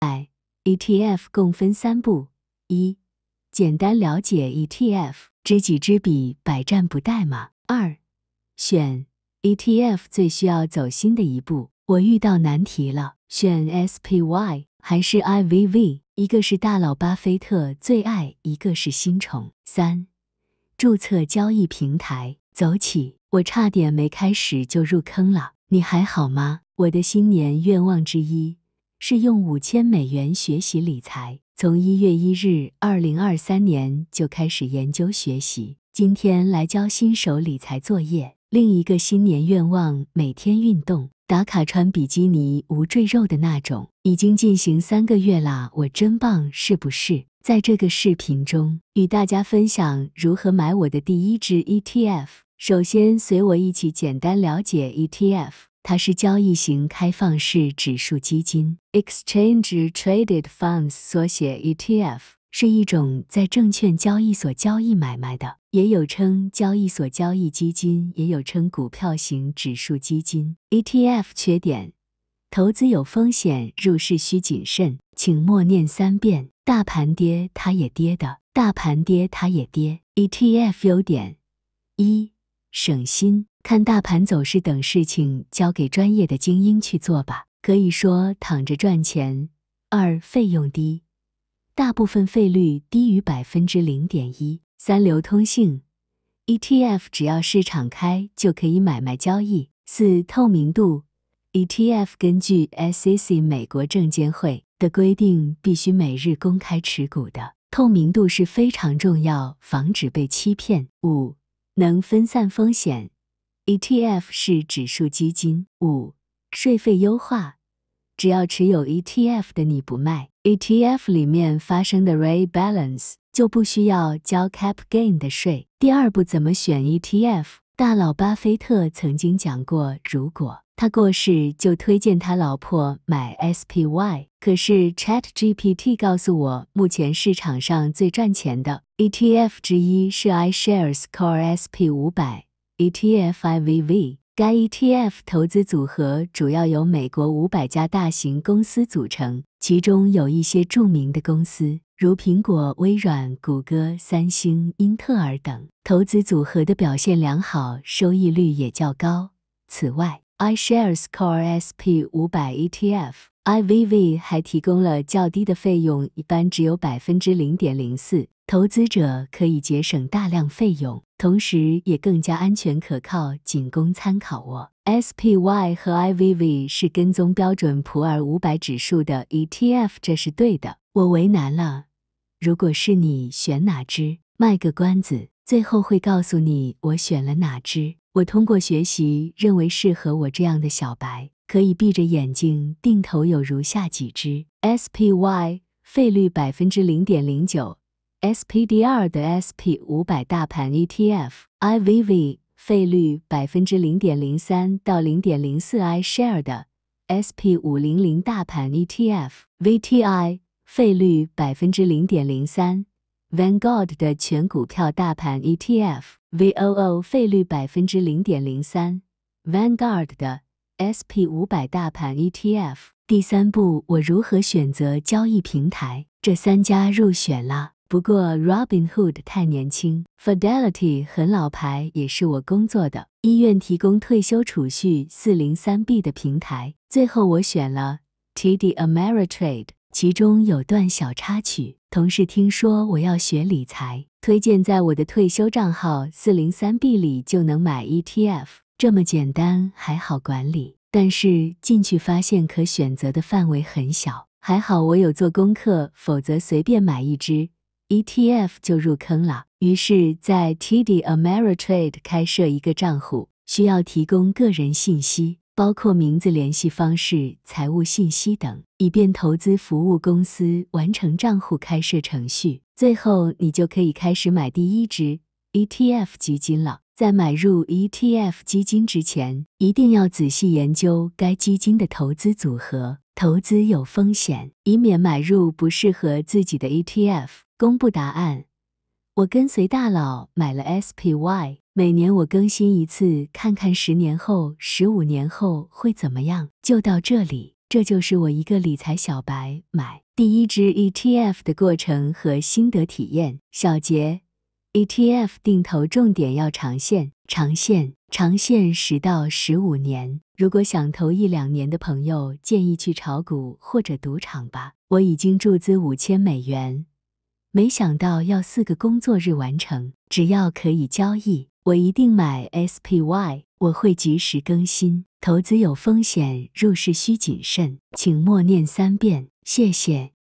买 ETF 共分三步：一、简单了解 ETF，知己知彼，百战不殆嘛；二、选 ETF 最需要走心的一步，我遇到难题了，选 SPY 还是 IVV？一个是大佬巴菲特最爱，一个是新宠；三、注册交易平台，走起！我差点没开始就入坑了，你还好吗？我的新年愿望之一。是用五千美元学习理财，从一月一日二零二三年就开始研究学习。今天来交新手理财作业。另一个新年愿望，每天运动打卡，穿比基尼无赘肉的那种，已经进行三个月啦，我真棒，是不是？在这个视频中，与大家分享如何买我的第一支 ETF。首先，随我一起简单了解 ETF。它是交易型开放式指数基金 （Exchange Traded Funds，缩写 ETF），是一种在证券交易所交易买卖的，也有称交易所交易基金，也有称股票型指数基金 （ETF）。缺点：投资有风险，入市需谨慎，请默念三遍：大盘跌，它也跌的；大盘跌，它也跌。ETF 优点：一。省心，看大盘走势等事情交给专业的精英去做吧。可以说躺着赚钱。二、费用低，大部分费率低于百分之零点一。三、流通性，ETF 只要市场开就可以买卖交易。四、透明度，ETF 根据 SEC 美国证监会的规定，必须每日公开持股的透明度是非常重要，防止被欺骗。五。能分散风险，ETF 是指数基金。五，税费优化，只要持有 ETF 的你不卖，ETF 里面发生的 rebalance 就不需要交 cap gain 的税。第二步，怎么选 ETF？大佬巴菲特曾经讲过，如果他过世，就推荐他老婆买 SPY。可是 ChatGPT 告诉我，目前市场上最赚钱的 ETF 之一是 iShares Core S&P 500 ETF IVV。该 ETF 投资组合主要由美国500家大型公司组成，其中有一些著名的公司，如苹果、微软、谷歌、三星、英特尔等。投资组合的表现良好，收益率也较高。此外，iShares Core S&P 500 ETF (IVV) 还提供了较低的费用，一般只有百分之零点零四。投资者可以节省大量费用，同时也更加安全可靠。仅供参考哦。SPY 和 IVV 是跟踪标准普尔五百指数的 ETF，这是对的。我为难了，如果是你选哪只？卖个关子，最后会告诉你我选了哪只。我通过学习认为适合我这样的小白可以闭着眼睛定投，有如下几只：SPY 费率百分之零点零九。SPDR 的 SP500 大盘 ETF I V V 费率百分之零点零三到零点零四 i share 的 SP500 大盘 ETF V T I 费率百分之零点零三 Vanguard 的全股票大盘 ETF V O O 费率百分之零点零三 Vanguard 的 SP500 大盘 ETF 第三步，我如何选择交易平台？这三家入选了。不过，Robinhood 太年轻，Fidelity 很老牌，也是我工作的医院提供退休储蓄 403b 的平台。最后我选了 TD Ameritrade，其中有段小插曲，同事听说我要学理财，推荐在我的退休账号 403b 里就能买 ETF，这么简单还好管理。但是进去发现可选择的范围很小，还好我有做功课，否则随便买一只。ETF 就入坑了，于是，在 TD Ameritrade 开设一个账户，需要提供个人信息，包括名字、联系方式、财务信息等，以便投资服务公司完成账户开设程序。最后，你就可以开始买第一只 ETF 基金了。在买入 ETF 基金之前，一定要仔细研究该基金的投资组合。投资有风险，以免买入不适合自己的 ETF。公布答案，我跟随大佬买了 SPY，每年我更新一次，看看十年后、十五年后会怎么样。就到这里，这就是我一个理财小白买第一只 ETF 的过程和心得体验。小结：ETF 定投重点要长线，长线，长线十到十五年。如果想投一两年的朋友，建议去炒股或者赌场吧。我已经注资五千美元。没想到要四个工作日完成，只要可以交易，我一定买 SPY。我会及时更新。投资有风险，入市需谨慎，请默念三遍，谢谢。